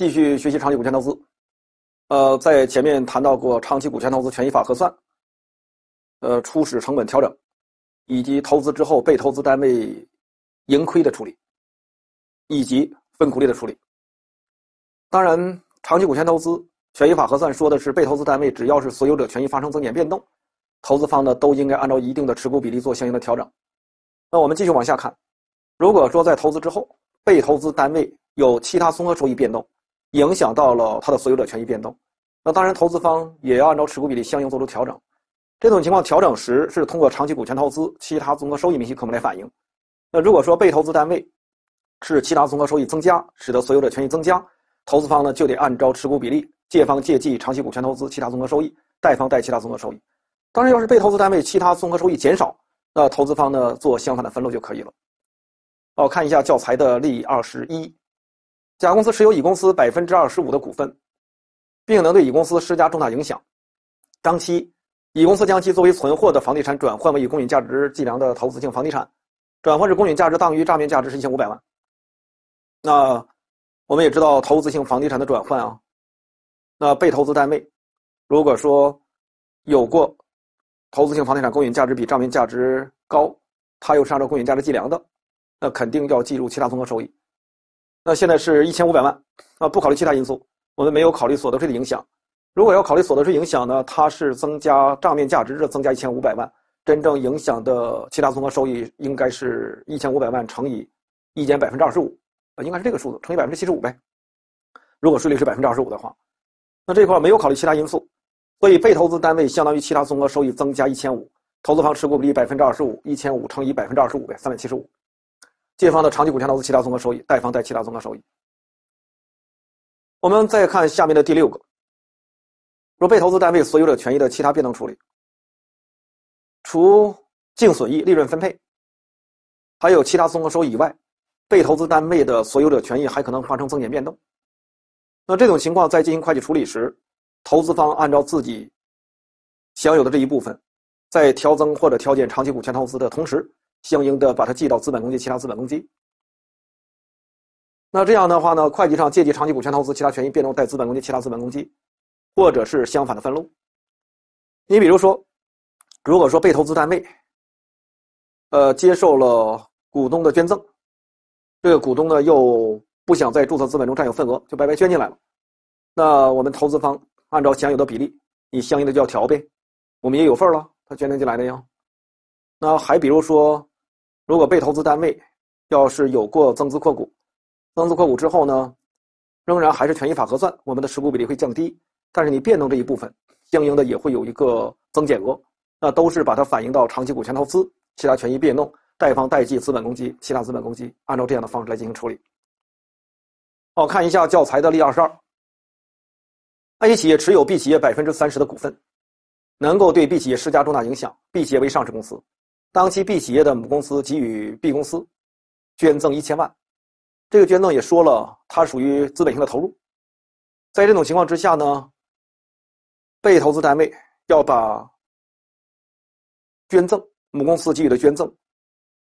继续学习长期股权投资，呃，在前面谈到过长期股权投资权益法核算，呃，初始成本调整，以及投资之后被投资单位盈亏的处理，以及分股利的处理。当然，长期股权投资权益法核算说的是被投资单位只要是所有者权益发生增减变动，投资方呢都应该按照一定的持股比例做相应的调整。那我们继续往下看，如果说在投资之后被投资单位有其他综合收益变动。影响到了他的所有者权益变动，那当然投资方也要按照持股比例相应做出调整。这种情况调整时是通过长期股权投资其他综合收益明细科目来反映。那如果说被投资单位是其他综合收益增加，使得所有者权益增加，投资方呢就得按照持股比例借方借记长期股权投资其他综合收益，贷方贷其他综合收益。当然，要是被投资单位其他综合收益减少，那投资方呢做相反的分录就可以了。哦，看一下教材的例二十一。甲公司持有乙公司百分之二十五的股份，并能对乙公司施加重大影响。当期，乙公司将其作为存货的房地产转换为以公允价值计量的投资性房地产，转换至公允价值当于账面价值是一千五百万。那我们也知道，投资性房地产的转换啊，那被投资单位如果说有过投资性房地产公允价值比账面价值高，它又是按照公允价值计量的，那肯定要计入其他综合收益。那现在是一千五百万，啊，不考虑其他因素，我们没有考虑所得税的影响。如果要考虑所得税影响呢，它是增加账面价值的增加一千五百万，真正影响的其他综合收益应该是一千五百万乘以一减百分之二十五，啊，应该是这个数字乘以百分之七十五呗。如果税率是百分之二十五的话，那这块没有考虑其他因素，所以被投资单位相当于其他综合收益增加一千五，投资方持股比例百分之二十五，一千五乘以百分之二十五呗，三百七十五。借方的长期股权投资其他综合收益，贷方贷其他综合收益。我们再看下面的第六个，若被投资单位所有者权益的其他变动处理，除净损益、利润分配，还有其他综合收益以外，被投资单位的所有者权益还可能发生增减变动。那这种情况在进行会计处理时，投资方按照自己享有的这一部分，在调增或者调减长期股权投资的同时。相应的把它记到资本公积、其他资本公积。那这样的话呢，会计上借记长期股权投资、其他权益变动，贷资本公积、其他资本公积，或者是相反的分录。你比如说，如果说被投资单位，呃，接受了股东的捐赠，这个股东呢又不想在注册资本中占有份额，就白白捐进来了，那我们投资方按照享有的比例，你相应的就要调呗，我们也有份儿了，他捐赠进来的呀。那还比如说。如果被投资单位要是有过增资扩股，增资扩股之后呢，仍然还是权益法核算，我们的持股比例会降低，但是你变动这一部分，相应的也会有一个增减额，那都是把它反映到长期股权投资、其他权益变动、贷方贷记资本公积、其他资本公积，按照这样的方式来进行处理。好，看一下教材的例二十二。A 企业持有 B 企业百分之三十的股份，能够对 B 企业施加重大影响，B 企业为上市公司。当期 B 企业的母公司给予 B 公司捐赠一千万，这个捐赠也说了，它属于资本性的投入。在这种情况之下呢，被投资单位要把捐赠母公司给予的捐赠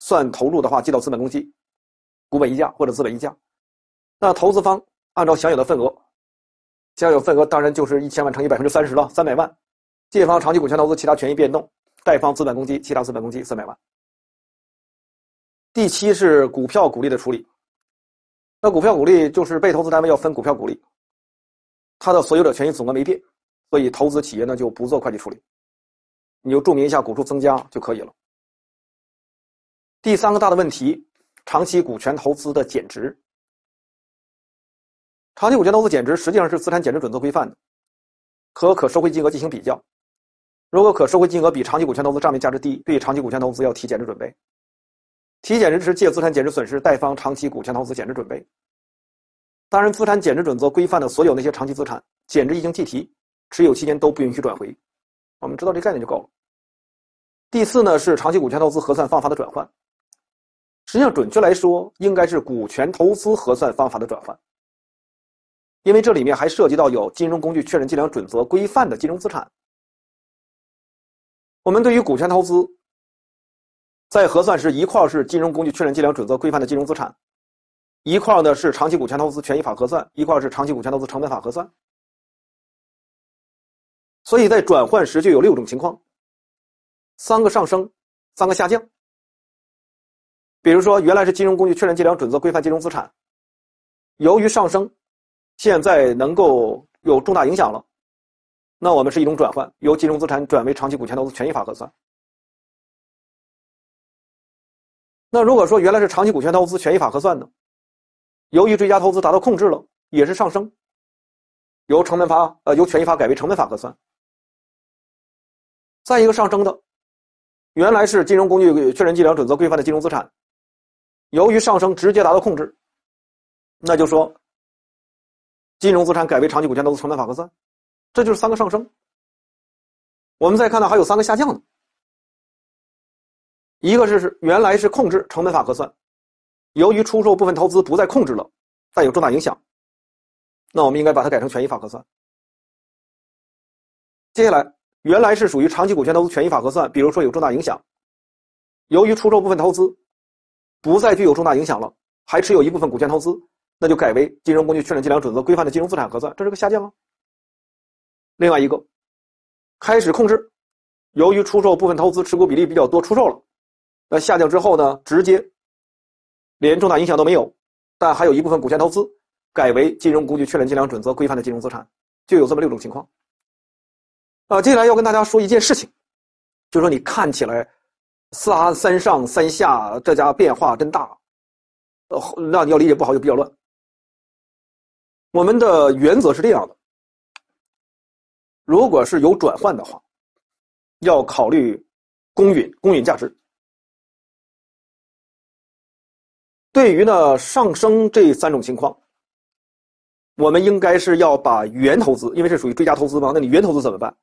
算投入的话，记到资本公积、股本溢价或者资本溢价。那投资方按照享有的份额，享有份额当然就是一千万乘以百分之三十了，三百万。借方长期股权投资其他权益变动。贷方资本公积，其他资本公积三百万。第七是股票股利的处理。那股票股利就是被投资单位要分股票股利，它的所有者权益总额没变，所以投资企业呢就不做会计处理，你就注明一下股数增加就可以了。第三个大的问题，长期股权投资的减值。长期股权投资减值实际上是资产减值准则规范的，和可收回金额进行比较。如果可收回金额比长期股权投资账面价值低，对长期股权投资要提减值准备。提减值时借资产减值损失，贷方长期股权投资减值准备。当然，资产减值准则规范的所有那些长期资产减值已经计提，持有期间都不允许转回。我们知道这概念就够了。第四呢是长期股权投资核算方法的转换，实际上准确来说应该是股权投资核算方法的转换，因为这里面还涉及到有金融工具确认计量准则规范的金融资产。我们对于股权投资，在核算时，一块是金融工具确认计量准则规范的金融资产，一块呢是长期股权投资权益法核算，一块是长期股权投资成本法核算。所以在转换时就有六种情况，三个上升，三个下降。比如说，原来是金融工具确认计量准则规范金融资产，由于上升，现在能够有重大影响了。那我们是一种转换，由金融资产转为长期股权投资权益法核算。那如果说原来是长期股权投资权益法核算的，由于追加投资达到控制了，也是上升，由成本法呃由权益法改为成本法核算。再一个上升的，原来是金融工具确认计量准则规范的金融资产，由于上升直接达到控制，那就说，金融资产改为长期股权投资成本法核算。这就是三个上升。我们再看到还有三个下降的，一个是是原来是控制成本法核算，由于出售部分投资不再控制了，但有重大影响，那我们应该把它改成权益法核算。接下来原来是属于长期股权投资权益法核算，比如说有重大影响，由于出售部分投资不再具有重大影响了，还持有一部分股权投资，那就改为金融工具确认计量准则规范的金融资产核算，这是个下降了。另外一个，开始控制，由于出售部分投资，持股比例比较多，出售了，那下降之后呢，直接连重大影响都没有，但还有一部分股权投资改为金融工具确认计量准则规范的金融资产，就有这么六种情况。啊，接下来要跟大家说一件事情，就是说你看起来四啊三上三下，这家变化真大，呃，那你要理解不好就比较乱。我们的原则是这样的。如果是有转换的话，要考虑公允公允价值。对于呢上升这三种情况，我们应该是要把原投资，因为是属于追加投资嘛，那你原投资怎么办？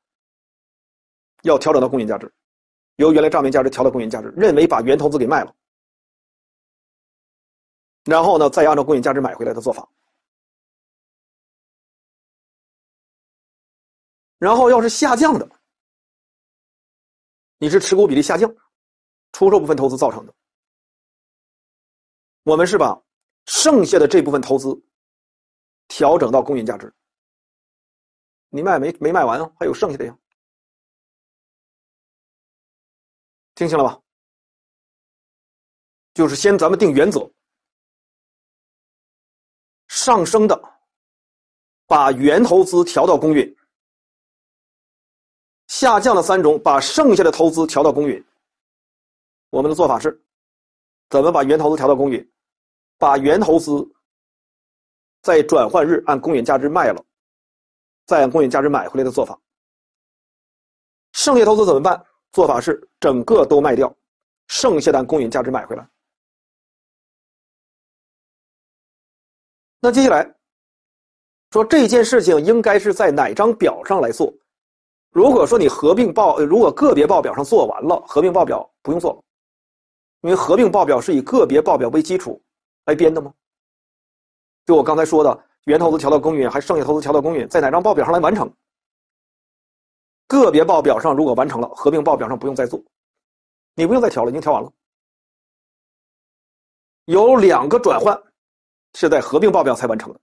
要调整到公允价值，由原来账面价值调到公允价值，认为把原投资给卖了，然后呢再按照公允价值买回来的做法。然后，要是下降的，你是持股比例下降，出售部分投资造成的。我们是把剩下的这部分投资调整到公允价值。你卖没没卖完啊？还有剩下的呀？听清了吧？就是先咱们定原则：上升的，把原投资调到公允。下降的三种，把剩下的投资调到公允。我们的做法是：怎么把原投资调到公允？把原投资在转换日按公允价值卖了，再按公允价值买回来的做法。剩下投资怎么办？做法是整个都卖掉，剩下的按公允价值买回来。那接下来说这件事情应该是在哪张表上来做？如果说你合并报，如果个别报表上做完了，合并报表不用做了，因为合并报表是以个别报表为基础来编的吗？就我刚才说的，原投资调到公允，还剩下投资调到公允，在哪张报表上来完成？个别报表上如果完成了，合并报表上不用再做，你不用再调了，已经调完了。有两个转换是在合并报表才完成的，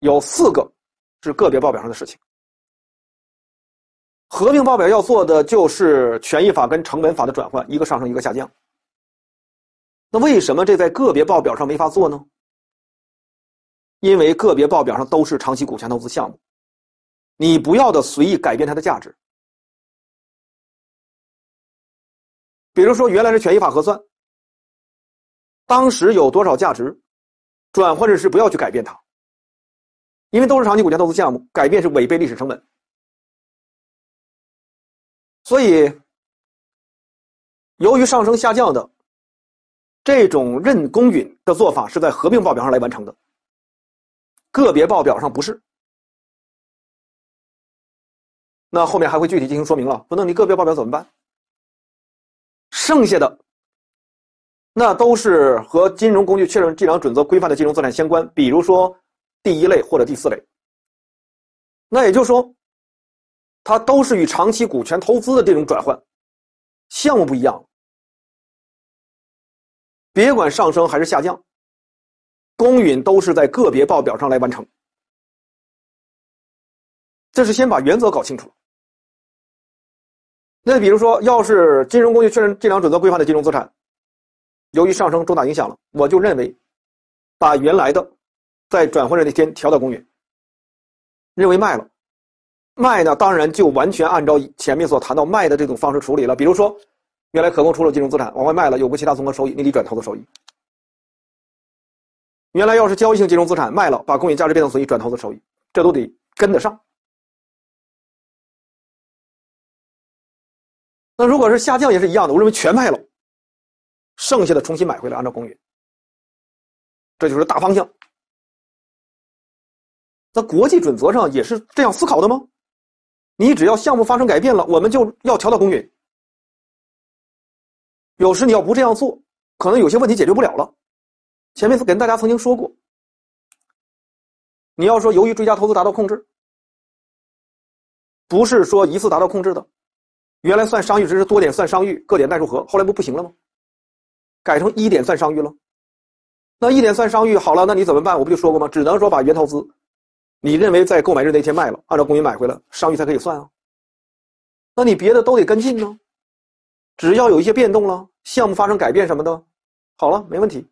有四个是个别报表上的事情。合并报表要做的就是权益法跟成本法的转换，一个上升，一个下降。那为什么这在个别报表上没法做呢？因为个别报表上都是长期股权投资项目，你不要的随意改变它的价值。比如说原来是权益法核算，当时有多少价值，转换的是不要去改变它，因为都是长期股权投资项目，改变是违背历史成本。所以，由于上升下降的这种认公允的做法是在合并报表上来完成的，个别报表上不是。那后面还会具体进行说明了。不能你个别报表怎么办？剩下的那都是和金融工具确认计量准则规范的金融资产相关，比如说第一类或者第四类。那也就是说。它都是与长期股权投资的这种转换项目不一样，别管上升还是下降，公允都是在个别报表上来完成。这是先把原则搞清楚。那比如说，要是金融工具确认计量准则规范的金融资产，由于上升重大影响了，我就认为把原来的在转换日那天调到公允，认为卖了。卖呢，当然就完全按照前面所谈到卖的这种方式处理了。比如说，原来可供出售金融资产往外卖了，有无其他综合收益，你得转投资收益。原来要是交易性金融资产卖了，把公允价值变动损益转投资收益，这都得跟得上。那如果是下降也是一样的，我认为全卖了，剩下的重新买回来，按照公允，这就是大方向。那国际准则上也是这样思考的吗？你只要项目发生改变了，我们就要调到公允。有时你要不这样做，可能有些问题解决不了了。前面跟大家曾经说过，你要说由于追加投资达到控制，不是说一次达到控制的，原来算商誉只是多点算商誉，各点代数和，后来不不行了吗？改成一点算商誉了，那一点算商誉好了，那你怎么办？我不就说过吗？只能说把原投资。你认为在购买日那天卖了，按照公允买回来，商誉才可以算啊。那你别的都得跟进呢，只要有一些变动了，项目发生改变什么的，好了，没问题，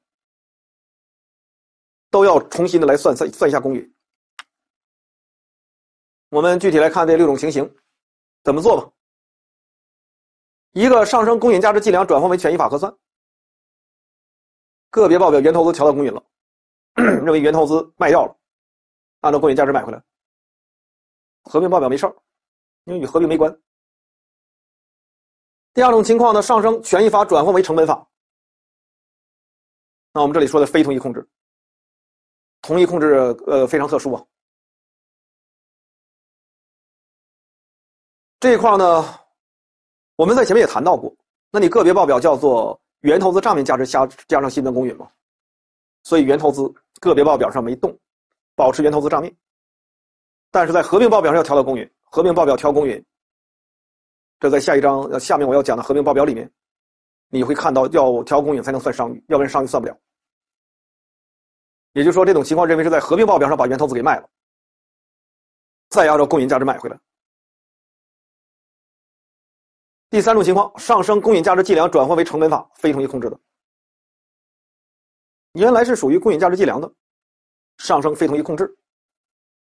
都要重新的来算算算一下公允。我们具体来看这六种情形，怎么做吧？一个上升公允价值计量转换为权益法核算，个别报表原投资调到公允了，认为原投资卖掉了。按照公允价值买回来，合并报表没事儿，因为与合并没关。第二种情况呢，上升权益法转换为成本法。那我们这里说的非同一控制，同一控制呃非常特殊啊。这一块呢，我们在前面也谈到过。那你个别报表叫做原投资账面价值加加上新增公允嘛，所以原投资个别报表上没动。保持原投资账面，但是在合并报表上要调到公允。合并报表调公允，这在下一章下面我要讲的合并报表里面，你会看到要调公允才能算商誉，要不然商誉算不了。也就是说，这种情况认为是在合并报表上把原投资给卖了，再按照公允价值买回来。第三种情况，上升公允价值计量转换为成本法，非同一控制的，原来是属于公允价值计量的。上升非同一控制，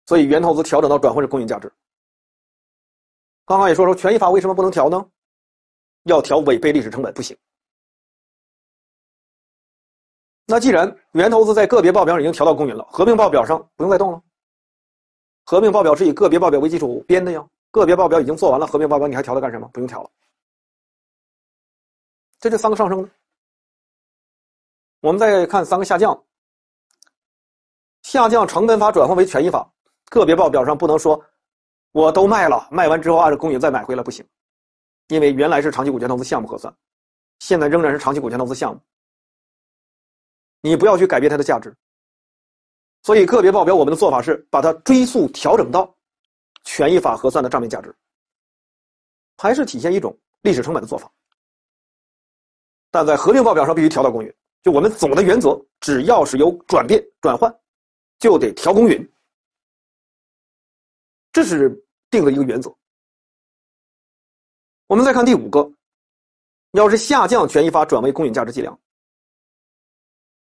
所以原投资调整到转换成公允价值。刚刚也说说权益法为什么不能调呢？要调违背历史成本不行。那既然原投资在个别报表已经调到公允了，合并报表上不用再动了。合并报表是以个别报表为基础编的呀，个别报表已经做完了，合并报表你还调它干什么？不用调了。这就三个上升。我们再看三个下降。下降成本法转换为权益法，个别报表上不能说我都卖了，卖完之后按照公允再买回来不行，因为原来是长期股权投资项目核算，现在仍然是长期股权投资项目。你不要去改变它的价值。所以个别报表我们的做法是把它追溯调整到权益法核算的账面价值，还是体现一种历史成本的做法，但在合并报表上必须调到公允。就我们总的原则，只要是有转变、转换。就得调公允，这是定的一个原则。我们再看第五个，要是下降权益法转为公允价值计量，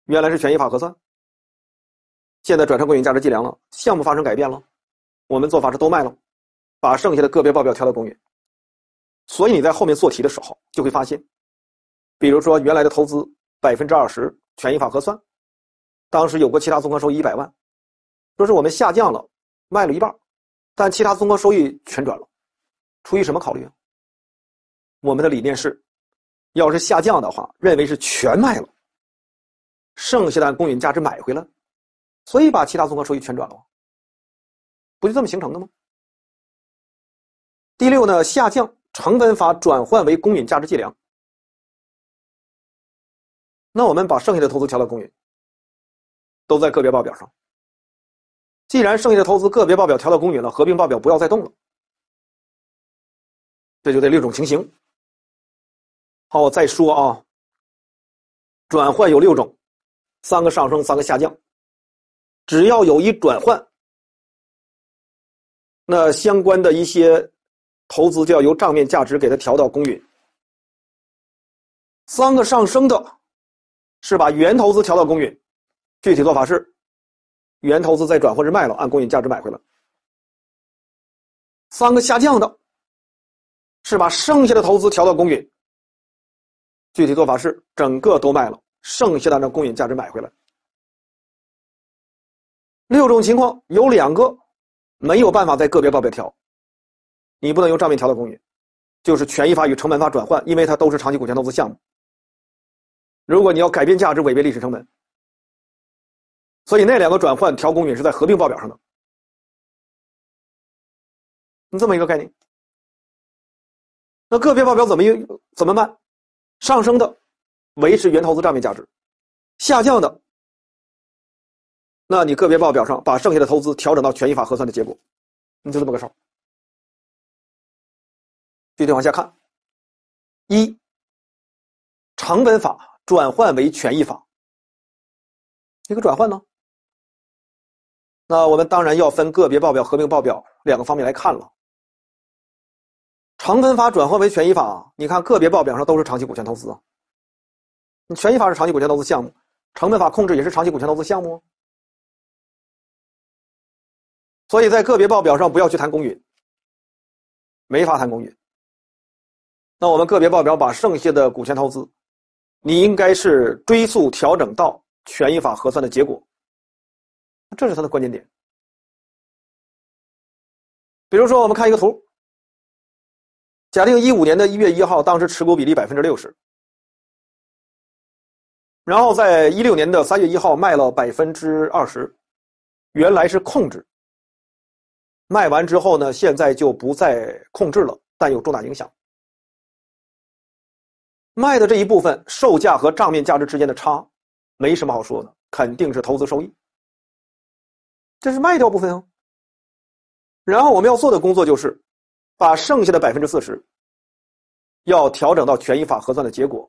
原来是权益法核算，现在转成公允价值计量了，项目发生改变了，我们做法是都卖了，把剩下的个别报表调到公允。所以你在后面做题的时候就会发现，比如说原来的投资百分之二十权益法核算，当时有过其他综合收益一百万。说是我们下降了，卖了一半，但其他综合收益全转了，出于什么考虑我们的理念是，要是下降的话，认为是全卖了，剩下的公允价值买回来，所以把其他综合收益全转了，不就这么形成的吗？第六呢，下降成本法转换为公允价值计量，那我们把剩下的投资调到公允，都在个别报表上。既然剩下的投资个别报表调到公允了，合并报表不要再动了。这就这六种情形。好，我再说啊，转换有六种，三个上升，三个下降。只要有一转换，那相关的一些投资就要由账面价值给它调到公允。三个上升的，是把原投资调到公允，具体做法是。原投资在转换者卖了，按公允价值买回来。三个下降的，是把剩下的投资调到公允。具体做法是，整个都卖了，剩下的按公允价值买回来。六种情况有两个没有办法在个别报表调，你不能用账面调到公允，就是权益法与成本法转换，因为它都是长期股权投资项目。如果你要改变价值，违背历史成本。所以那两个转换调公允是在合并报表上的，你这么一个概念。那个别报表怎么用？怎么办？上升的，维持原投资账面价值；下降的，那你个别报表上把剩下的投资调整到权益法核算的结果，你就这么个事儿。具体往下看，一，成本法转换为权益法，一个转换呢？那我们当然要分个别报表、合并报表两个方面来看了。成本法转换为权益法，你看个别报表上都是长期股权投资啊。你权益法是长期股权投资项目，成本法控制也是长期股权投资项目，所以在个别报表上不要去谈公允，没法谈公允。那我们个别报表把剩下的股权投资，你应该是追溯调整到权益法核算的结果。这是它的关键点。比如说，我们看一个图。假定一五年的一月一号，当时持股比例百分之六十，然后在一六年的三月一号卖了百分之二十，原来是控制，卖完之后呢，现在就不再控制了，但有重大影响。卖的这一部分售价和账面价值之间的差，没什么好说的，肯定是投资收益。这是卖掉部分啊，然后我们要做的工作就是，把剩下的百分之四十，要调整到权益法核算的结果，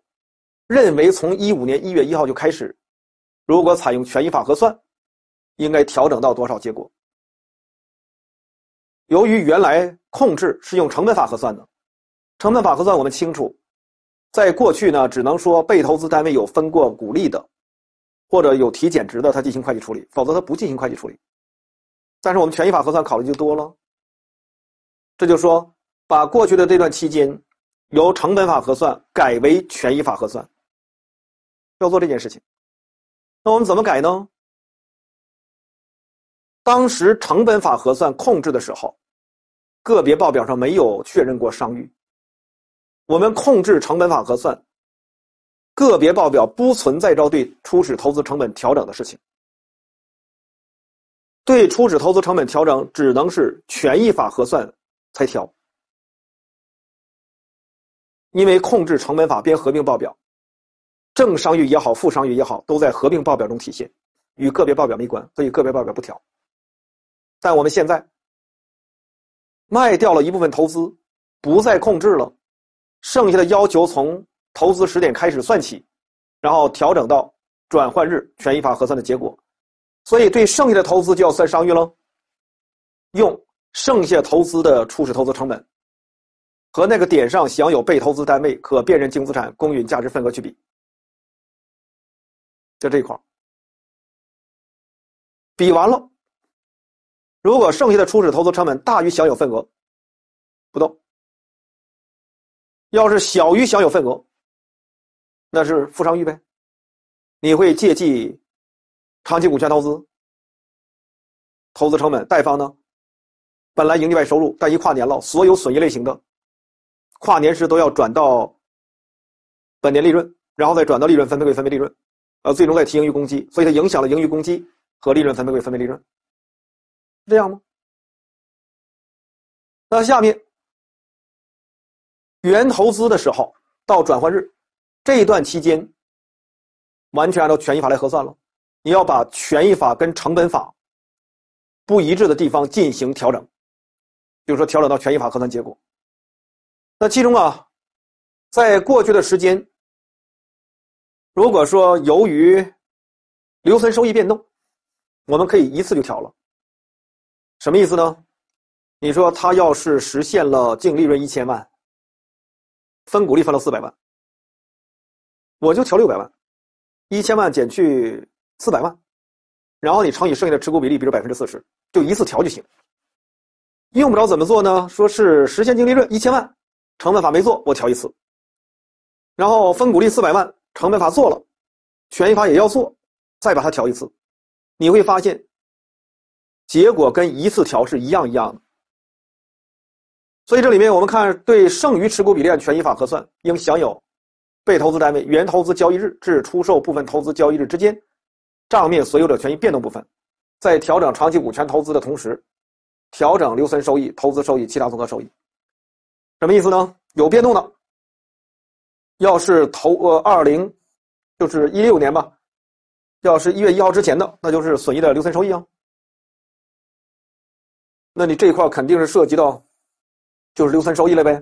认为从一五年一月一号就开始，如果采用权益法核算，应该调整到多少结果？由于原来控制是用成本法核算的，成本法核算我们清楚，在过去呢，只能说被投资单位有分过股利的，或者有提减值的，它进行会计处理，否则它不进行会计处理。但是我们权益法核算考虑就多了，这就说把过去的这段期间由成本法核算改为权益法核算，要做这件事情。那我们怎么改呢？当时成本法核算控制的时候，个别报表上没有确认过商誉。我们控制成本法核算，个别报表不存在着对初始投资成本调整的事情。对初始投资成本调整，只能是权益法核算才调，因为控制成本法编合并报表，正商誉也好，负商誉也好，都在合并报表中体现，与个别报表没关，所以个别报表不调。但我们现在卖掉了一部分投资，不再控制了，剩下的要求从投资时点开始算起，然后调整到转换日权益法核算的结果。所以，对剩下的投资就要算商誉喽。用剩下投资的初始投资成本，和那个点上享有被投资单位可辨认净资产公允价值份额去比。在这一块儿，比完了，如果剩下的初始投资成本大于享有份额，不动；要是小于享有份额，那是负商誉呗。你会借记。长期股权投资，投资成本贷方呢？本来盈利外收入，但一跨年了，所有损益类型的跨年时都要转到本年利润，然后再转到利润分配给分配利润，呃，最终再提盈余公积，所以它影响了盈余公积和利润分配给分配利润，是这样吗？那下面原投资的时候到转换日这一段期间，完全按照权益法来核算了。你要把权益法跟成本法不一致的地方进行调整，比如说调整到权益法核算结果。那其中啊，在过去的时间，如果说由于留存收益变动，我们可以一次就调了。什么意思呢？你说他要是实现了净利润一千万，分股利分了四百万，我就调六百万，一千万减去。四百万，然后你乘以剩下的持股比例，比如百分之四十，就一次调就行。用不着怎么做呢？说是实现净利润一千万，成本法没做，我调一次。然后分股利四百万，成本法做了，权益法也要做，再把它调一次，你会发现结果跟一次调是一样一样的。所以这里面我们看，对剩余持股比例按权益法核算应享有被投资单位原投资交易日至出售部分投资交易日之间。账面所有者权益变动部分，在调整长期股权投资的同时，调整留存收益、投资收益、其他综合收益，什么意思呢？有变动的，要是投呃二零，就是一六年吧，要是一月一号之前的，那就是损益的留存收益啊。那你这一块肯定是涉及到，就是留存收益了呗。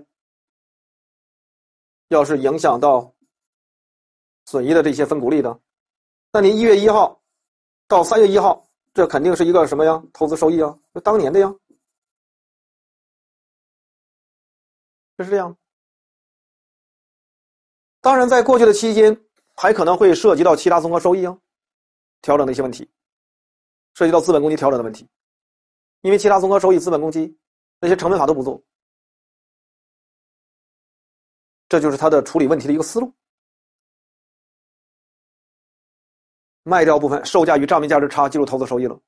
要是影响到损益的这些分股利的。那您一月一号到三月一号，这肯定是一个什么呀？投资收益啊，就当年的呀。是这样。当然，在过去的期间还可能会涉及到其他综合收益啊，调整的一些问题，涉及到资本公积调整的问题，因为其他综合收益、资本公积那些成本法都不做。这就是它的处理问题的一个思路。卖掉部分，售价与账面价值差计入投资收益了。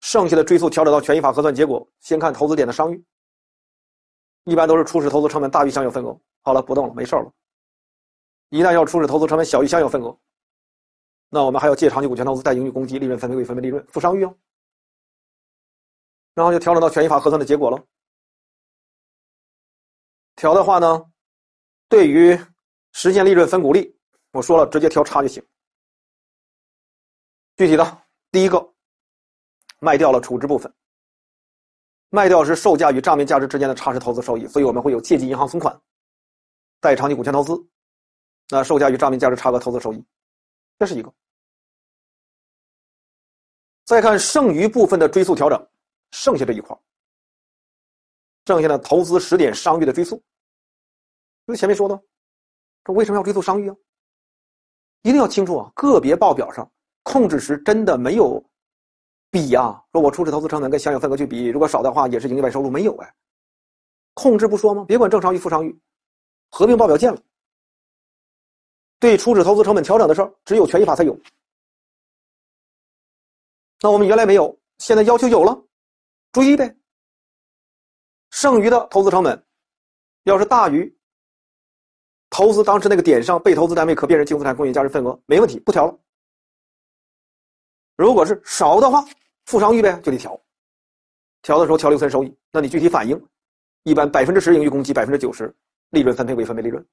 剩下的追溯调整到权益法核算结果。先看投资点的商誉，一般都是初始投资成本大于享有份额。好了，不动了，没事了。一旦要初始投资成本小于享有份额，那我们还要借长期股权投资，带盈余公积、利润分配、未分配利润负商誉哦。然后就调整到权益法核算的结果了。调的话呢，对于实现利润分股利，我说了，直接调差就行。具体的，第一个，卖掉了处置部分。卖掉是售价与账面价值之间的差值投资收益，所以我们会有借记银行存款，贷长期股权投资，那售价与账面价值差额投资收益，这是一个。再看剩余部分的追溯调整，剩下这一块剩下的投资时点商誉的追溯，就前面说的，这为什么要追溯商誉啊？一定要清楚啊，个别报表上。控制时真的没有比呀？说我初始投资成本跟享有份额去比，如果少的话也是营业外收入没有哎，控制不说吗？别管正商与负商誉，合并报表见了。对初始投资成本调整的事儿，只有权益法才有。那我们原来没有，现在要求有了，注意呗。剩余的投资成本要是大于投资当时那个点上被投资单位可辨认净资产公允价值份额，没问题，不调了。如果是少的话，负商誉呗，就得调，调的时候调留存收益。那你具体反映，一般百分之十盈余公积，百分之九十利润分配归分配利润。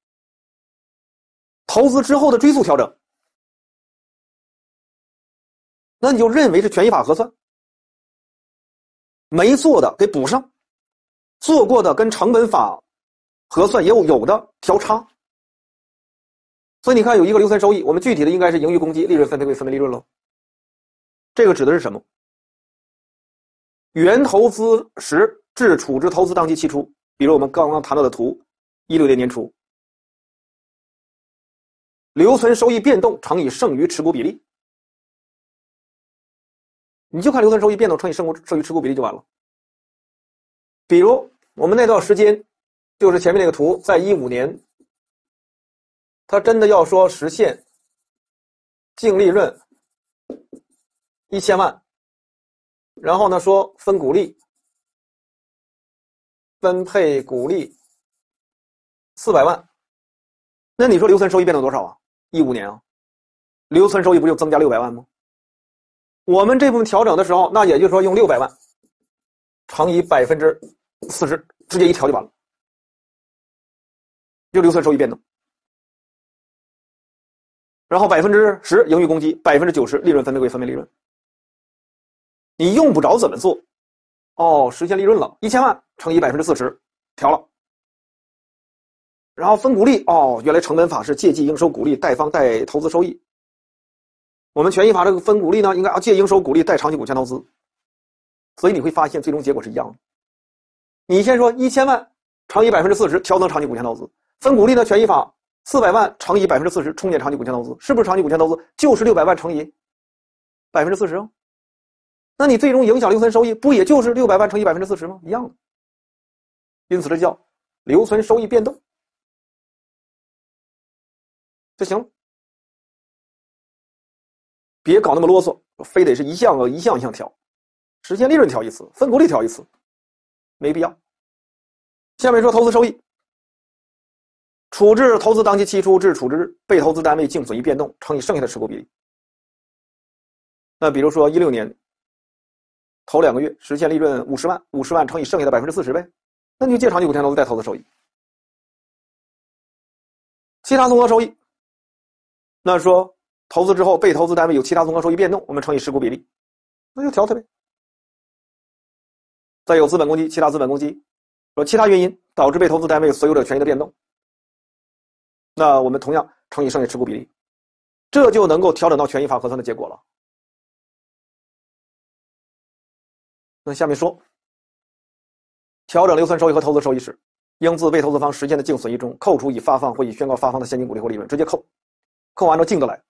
投资之后的追溯调整，那你就认为是权益法核算，没做的给补上，做过的跟成本法核算也有有的调差。所以你看，有一个留存收益，我们具体的应该是盈余公积、利润分配归分配利润喽。这个指的是什么？原投资时至处置投资当期期初，比如我们刚刚谈到的图，一六年年初，留存收益变动乘以剩余持股比例，你就看留存收益变动乘以剩剩余持股比例就完了。比如我们那段时间，就是前面那个图，在一五年，他真的要说实现净利润。一千万，然后呢？说分股利，分配股利四百万。那你说留存收益变动多少啊？一五年啊，留存收益不就增加六百万吗？我们这部分调整的时候，那也就是说用六百万乘以百分之四十，直接一调就完了，就留存收益变动。然后百分之十盈余公积，百分之九十利润分配给分配利润。你用不着怎么做，哦，实现利润了一千万乘以百分之四十，调了，然后分股利哦，原来成本法是借记应收股利，贷方贷投资收益。我们权益法这个分股利呢，应该啊借应收股利，贷长期股权投资。所以你会发现最终结果是一样的。你先说一千万乘以百分之四十调增长期股权投资，分股利呢权益法四百万乘以百分之四十冲减长期股权投资，是不是长期股权投资就是六百万乘以百分之四十哦？那你最终影响留存收益不也就是六百万乘以百分之四十吗？一样。的。因此这叫留存收益变动就行了，别搞那么啰嗦，非得是一项一项一项调，实现利润调一次，分股率调一次，没必要。下面说投资收益，处置投资当期期初至处置日被投资单位净损益变动乘以剩下的持股比例。那比如说一六年。头两个月实现利润五十万，五十万乘以剩下的百分之四十呗，那你就借长期股权投资贷投资收益。其他综合收益，那说投资之后被投资单位有其他综合收益变动，我们乘以持股比例，那就调它呗。再有资本公积其他资本公积，说其他原因导致被投资单位所有者权益的变动，那我们同样乘以剩下持股比例，这就能够调整到权益法核算的结果了。那下面说，调整留存收益和投资收益时，应自被投资方实现的净损益中扣除已发放或已宣告发放的现金股利或利润，直接扣，扣完照净的来。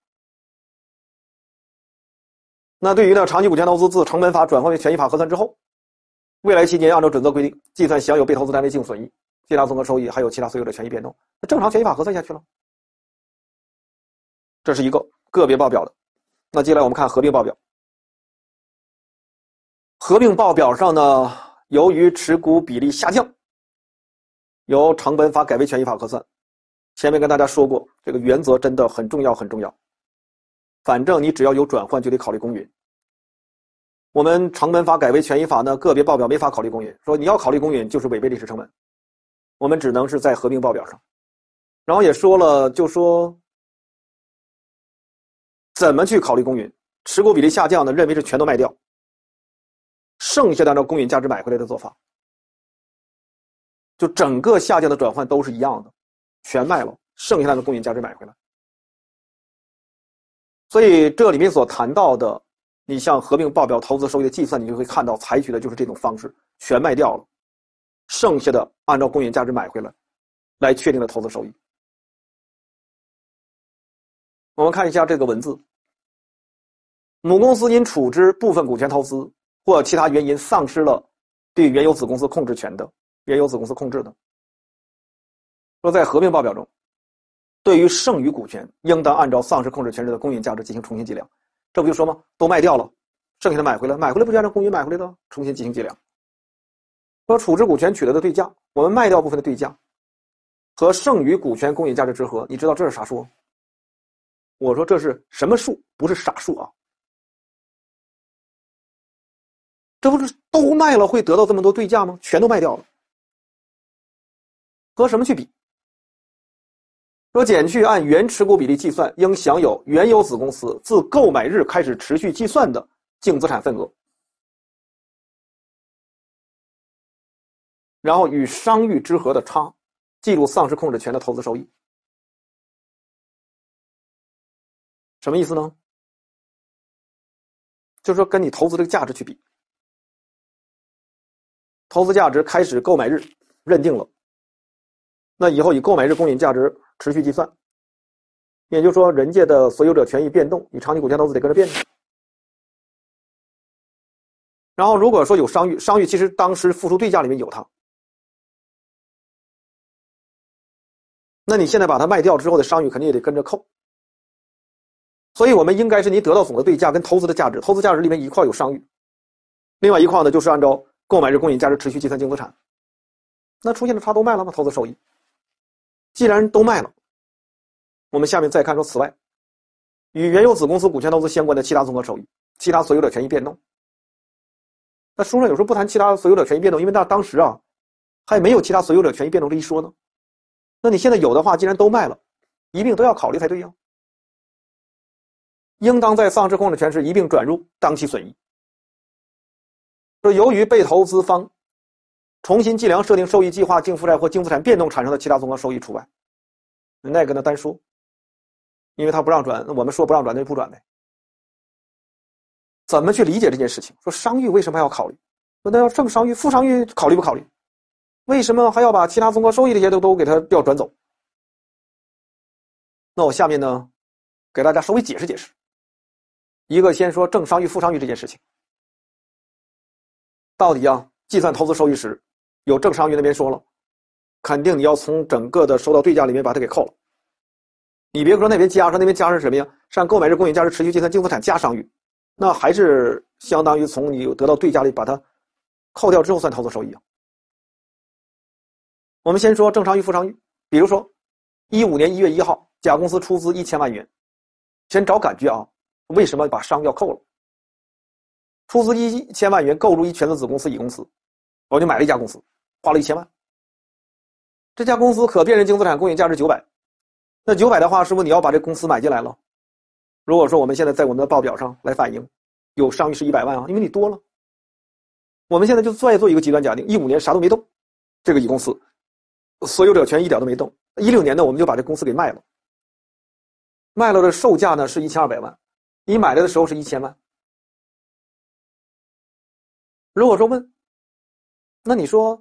那对于呢长期股权投资自成本法转换为权益法核算之后，未来期间按照准则规定计算享有被投资单位净损益、其他综合收益还有其他所有的权益变动，那正常权益法核算下去了。这是一个个别报表的。那接下来我们看合并报表。合并报表上呢，由于持股比例下降，由成本法改为权益法核算。前面跟大家说过，这个原则真的很重要很重要。反正你只要有转换，就得考虑公允。我们成本法改为权益法呢，个别报表没法考虑公允，说你要考虑公允就是违背历史成本。我们只能是在合并报表上，然后也说了，就说怎么去考虑公允，持股比例下降呢？认为是全都卖掉。剩下的按照公允价值买回来的做法，就整个下降的转换都是一样的，全卖了，剩下的公允价值买回来。所以这里面所谈到的，你像合并报表投资收益的计算，你就会看到采取的就是这种方式，全卖掉了，剩下的按照公允价值买回来，来确定的投资收益。我们看一下这个文字，母公司因处置部分股权投资。或其他原因丧失了对原有子公司控制权的，原有子公司控制的。说在合并报表中，对于剩余股权，应当按照丧失控制权时的公允价值进行重新计量。这不就说吗？都卖掉了，剩下的买回来，买回来不就按照公允买回来的，重新进行计量。说处置股权取得的对价，我们卖掉部分的对价和剩余股权公允价值之和，你知道这是啥数？我说这是什么数？不是傻数啊！这不是都卖了会得到这么多对价吗？全都卖掉了，和什么去比？说减去按原持股比例计算应享有原有子公司自购买日开始持续计算的净资产份额，然后与商誉之和的差，计入丧失控制权的投资收益。什么意思呢？就是说跟你投资这个价值去比。投资价值开始购买日认定了，那以后以购买日公允价值持续计算，也就是说，人家的所有者权益变动你长期股权投资得跟着变。然后，如果说有商誉，商誉其实当时付出对价里面有它，那你现在把它卖掉之后的商誉肯定也得跟着扣。所以我们应该是你得到总的对价跟投资的价值，投资价值里面一块有商誉，另外一块呢就是按照。购买日公允价值持续计算净资产，那出现的差都卖了吗？投资收益，既然都卖了，我们下面再看说，此外，与原有子公司股权投资相关的其他综合收益、其他所有者权益变动。那书上有时候不谈其他所有者权益变动，因为那当时啊，还没有其他所有者权益变动这一说呢。那你现在有的话，既然都卖了，一并都要考虑才对呀。应当在丧失控制权时一并转入当期损益。说，由于被投资方重新计量设定收益计划净负债或净资产变动产生的其他综合收益除外，那个呢单说，因为他不让转，那我们说不让转，那就不转呗。怎么去理解这件事情？说商誉为什么还要考虑？说那要正商誉、负商誉考虑不考虑？为什么还要把其他综合收益这些都都给他要转走？那我下面呢，给大家稍微解释解释。一个先说正商誉、负商誉这件事情。到底啊，计算投资收益时，有正商誉那边说了，肯定你要从整个的收到对价里面把它给扣了。你别搁那边加上，那边加上什么呀？上购买日公允价值持续计算净资产加商誉，那还是相当于从你得到对价里把它扣掉之后算投资收益啊。我们先说正商誉、负商誉，比如说，一五年一月一号，甲公司出资一千万元，先找感觉啊，为什么把商要扣了？出资一千万元购入一全资子公司乙公司，我就买了一家公司，花了一千万。这家公司可辨认净资产公允价值九百，那九百的话，是不是你要把这公司买进来了？如果说我们现在在我们的报表上来反映，有商誉是一百万啊，因为你多了。我们现在就再做一个极端假定：一五年啥都没动，这个乙公司所有者权益一点都没动。一六年呢，我们就把这公司给卖了，卖了的售价呢是一千二百万，你买来的时候是一千万。如果说问，那你说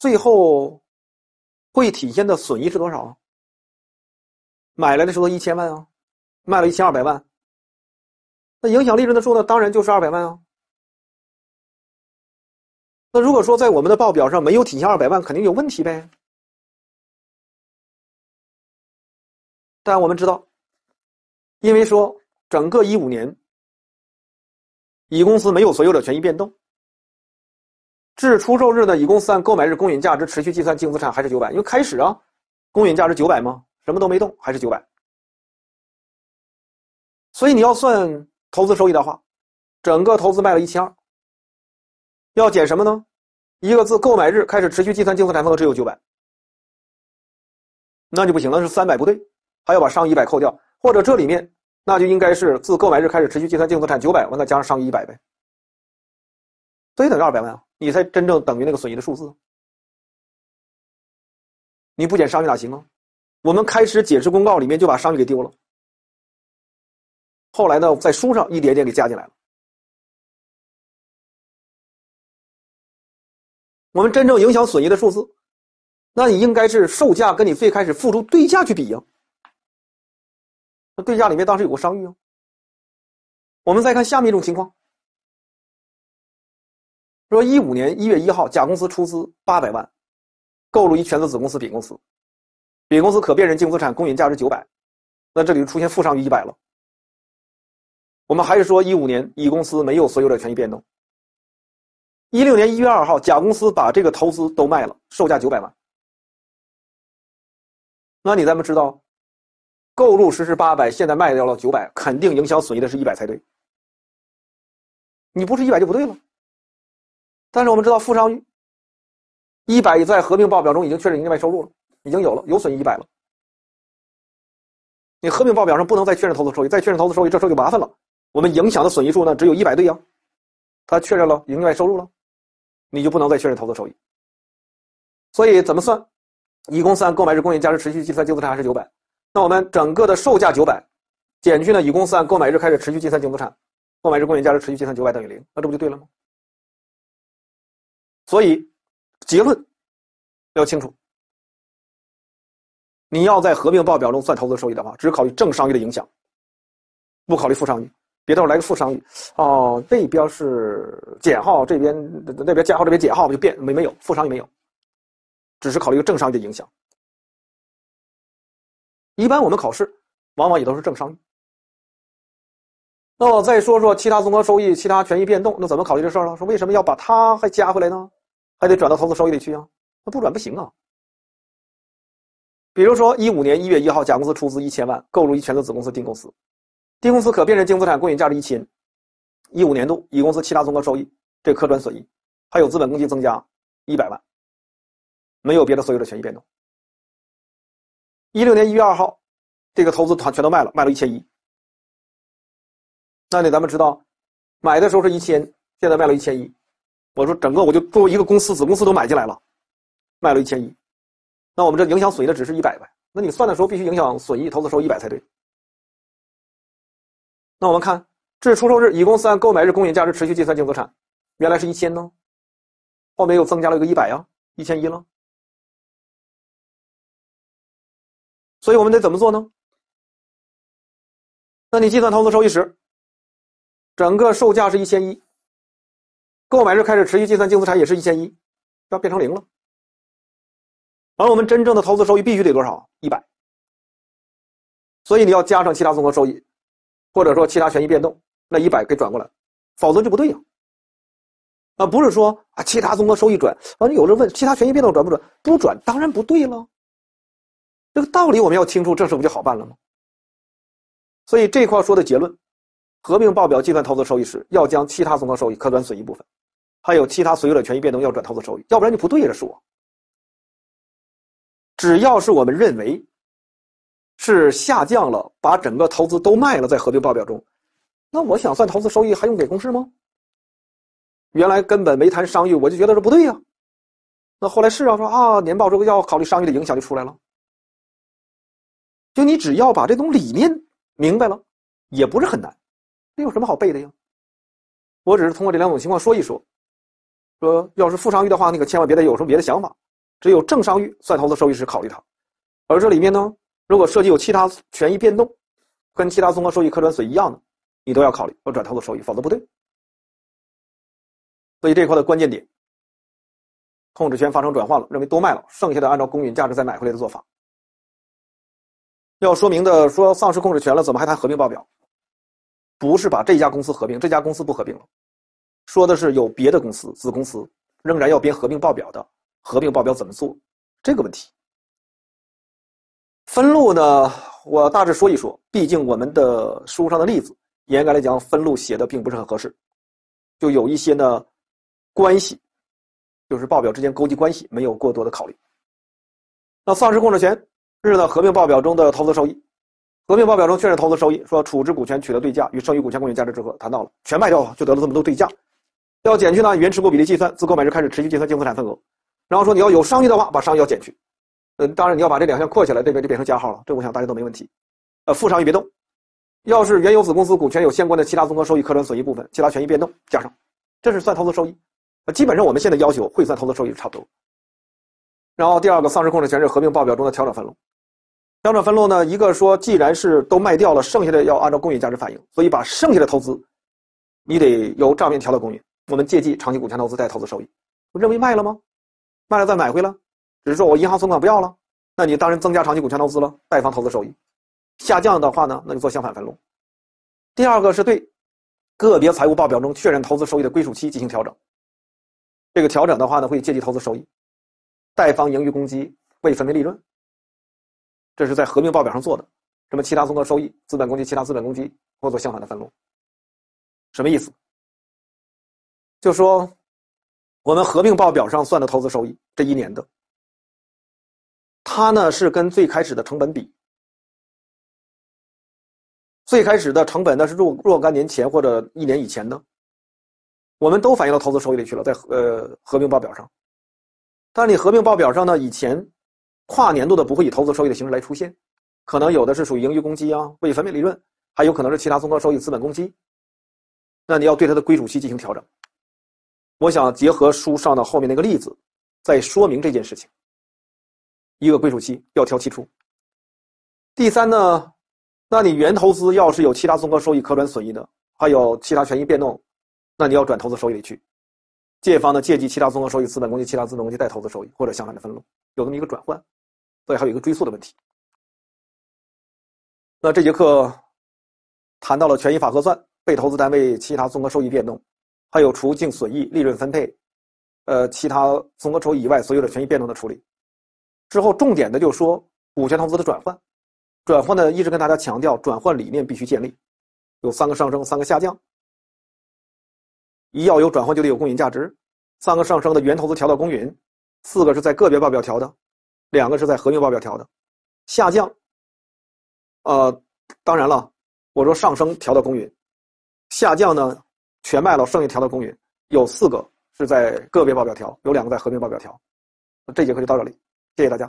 最后会体现的损益是多少？买来的时候一千万啊，卖了一千二百万。那影响利润的数呢？当然就是二百万啊。那如果说在我们的报表上没有体现二百万，肯定有问题呗。但我们知道，因为说整个一五年，乙公司没有所有者权益变动。至出售日呢？乙公司按购买日公允价值持续计算净资产还是九百？因为开始啊，公允价值九百吗？什么都没动，还是九百。所以你要算投资收益的话，整个投资卖了一千二。要减什么呢？一个字，购买日开始持续计算净资产份额只有九百，那就不行了，是三百不对？还要把上一百扣掉？或者这里面那就应该是自购买日开始持续计算净资产九百万，再加上上一百呗，所以等于二百万啊。你才真正等于那个损益的数字，你不减商誉哪行啊？我们开始解释公告里面就把商誉给丢了，后来呢，在书上一点点给加进来了。我们真正影响损益的数字，那你应该是售价跟你最开始付出对价去比呀。那对价里面当时有过商誉啊。我们再看下面一种情况。说一五年一月一号，甲公司出资八百万，购入一全资子公司丙公司，丙公司可辨认净资产公允价值九百，那这里就出现负商余一百了。我们还是说一五年，乙公司没有所有的权益变动。一六年一月二号，甲公司把这个投资都卖了，售价九百万。那你咱们知道，购入实施八百，现在卖掉了九百，肯定影响损益的是一百才对。你不是一百就不对了。但是我们知道，负商誉一百在合并报表中已经确认营业外收入了，已经有了有损一百了。你合并报表上不能再确认投资收益，再确认投资收益这时候就麻烦了。我们影响的损益数呢只有一百对呀，它确认了营业外收入了，你就不能再确认投资收益。所以怎么算？乙公司按购买日供应价值持续计算净资产还是九百？那我们整个的售价九百，减去呢乙公司按购买日开始持续计算净资产，购买日供应价值持续计算九百等于零，那这不就对了吗？所以，结论要清楚。你要在合并报表中算投资收益的话，只考虑正商誉的影响，不考虑负商誉。别到时候来个负商誉，哦，这边是减号，这边那边加号，这边减号，就变没没有负商誉没有，只是考虑一个正商誉的影响。一般我们考试往往也都是正商誉。那我再说说其他综合收益、其他权益变动，那怎么考虑这事儿呢？说为什么要把它还加回来呢？还得转到投资收益里去啊，那不转不行啊。比如说，一五年一月一号，甲公司出资一千万，购入一全资子公司丁公司丁公司可辨认净资产公允价值一千，一五年度乙公司其他综合收益这可转损益，还有资本公积增加一百万，没有别的所有的权益变动。一六年一月二号，这个投资团全都卖了，卖了一千一。那得咱们知道，买的时候是一千，现在卖了一千一。我说，整个我就作为一个公司子公司都买进来了，卖了1千0 0亿，那我们这影响损益的只是一百呗？那你算的时候必须影响损益，投资收益一百才对。那我们看，至出售日，乙公司按购买日公允价值持续计算净资产，原来是一千呢，后面又增加了一个一百呀，一千一了。所以我们得怎么做呢？那你计算投资收益时，整个售价是一千一。购买日开始持续计算净资产也是1100，要变成零了。而我们真正的投资收益必须得多少？100。所以你要加上其他综合收益，或者说其他权益变动，那100给转过来，否则就不对呀。啊，不是说啊其他综合收益转，啊有人问其他权益变动转不转？不转，当然不对了。这个道理我们要清楚，这事不就好办了吗？所以这块说的结论。合并报表计算投资收益时，要将其他综合收益可转损益部分，还有其他所有者权益变动要转投资收益，要不然就不对了。说，只要是我们认为是下降了，把整个投资都卖了，在合并报表中，那我想算投资收益还用给公式吗？原来根本没谈商誉，我就觉得这不对呀。那后来是啊，说啊，年报这个要考虑商誉的影响就出来了。就你只要把这种理念明白了，也不是很难。这有什么好背的呀？我只是通过这两种情况说一说，说要是负商誉的话，你可千万别再有什么别的想法，只有正商誉算投资收益时考虑它。而这里面呢，如果涉及有其他权益变动，跟其他综合收益可转损一样的，你都要考虑要转投资收益，否则不对。所以这一块的关键点，控制权发生转换了，认为多卖了，剩下的按照公允价值再买回来的做法。要说明的说丧失控制权了，怎么还谈合并报表？不是把这家公司合并，这家公司不合并了，说的是有别的公司、子公司仍然要编合并报表的，合并报表怎么做？这个问题，分录呢，我大致说一说。毕竟我们的书上的例子，严格来讲，分录写的并不是很合适，就有一些呢关系，就是报表之间勾稽关系没有过多的考虑。那丧失控制权日的合并报表中的投资收益。合并报表中确认投资收益，说处置股权取得对价与剩余股权公允价值之和，谈到了全卖掉就得了这么多对价，要减去呢？原持股比例计算自购买日开始持续计算净资产份额，然后说你要有商誉的话，把商誉要减去。呃，当然你要把这两项扩起来，这边就变成加号了。这我想大家都没问题。呃，负商誉别动。要是原有子公司股权有相关的其他综合收益、可转损益部分、其他权益变动加上，这是算投资收益。呃，基本上我们现在要求汇算投资收益差不多。然后第二个丧失控制权是合并报表中的调整分录。调整分录呢？一个说，既然是都卖掉了，剩下的要按照公允价值反映，所以把剩下的投资，你得由账面调到公允。我们借记长期股权投资，贷投资收益。我认为卖了吗？卖了再买回来，只是说我银行存款不要了，那你当然增加长期股权投资了，贷方投资收益。下降的话呢，那就做相反分录。第二个是对个别财务报表中确认投资收益的归属期进行调整。这个调整的话呢，会借记投资收益，贷方盈余公积未分配利润。这是在合并报表上做的，什么其他综合收益、资本公积、其他资本公积，或做相反的分录，什么意思？就说我们合并报表上算的投资收益，这一年的，它呢是跟最开始的成本比，最开始的成本呢是若若干年前或者一年以前的，我们都反映到投资收益里去了，在呃合并报表上，但你合并报表上呢以前。跨年度的不会以投资收益的形式来出现，可能有的是属于盈余公积啊，未分配利润，还有可能是其他综合收益、资本公积。那你要对它的归属期进行调整。我想结合书上的后面那个例子，再说明这件事情。一个归属期要调期初。第三呢，那你原投资要是有其他综合收益可转损益的，还有其他权益变动，那你要转投资收益里去，借方呢借记其他综合收益、资本公积、其他资本公积带投资收益或者相反的分录，有这么一个转换。所以还有一个追溯的问题。那这节课谈到了权益法核算、被投资单位其他综合收益变动，还有除净损益、利润分配，呃，其他综合收益以外所有的权益变动的处理。之后重点的就说股权投资的转换，转换呢一直跟大家强调，转换理念必须建立，有三个上升、三个下降。一要有转换就得有公允价值，三个上升的原投资调到公允，四个是在个别报表调的。两个是在合并报表调的，下降。呃，当然了，我说上升调的公允，下降呢全卖了，剩下调的公允有四个是在个别报表调，有两个在合并报表调。这节课就到这里，谢谢大家。